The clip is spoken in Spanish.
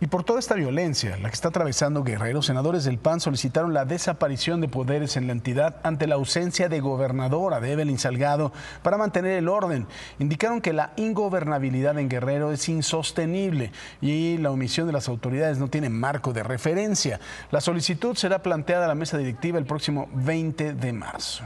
Y por toda esta violencia, la que está atravesando Guerrero, senadores del PAN solicitaron la desaparición de poderes en la entidad ante la ausencia de gobernadora de Evelyn Salgado para mantener el orden. Indicaron que la ingobernabilidad en Guerrero es insostenible y la omisión de las autoridades no tiene marco de referencia. La solicitud será planteada a la mesa directiva el próximo 20 de marzo.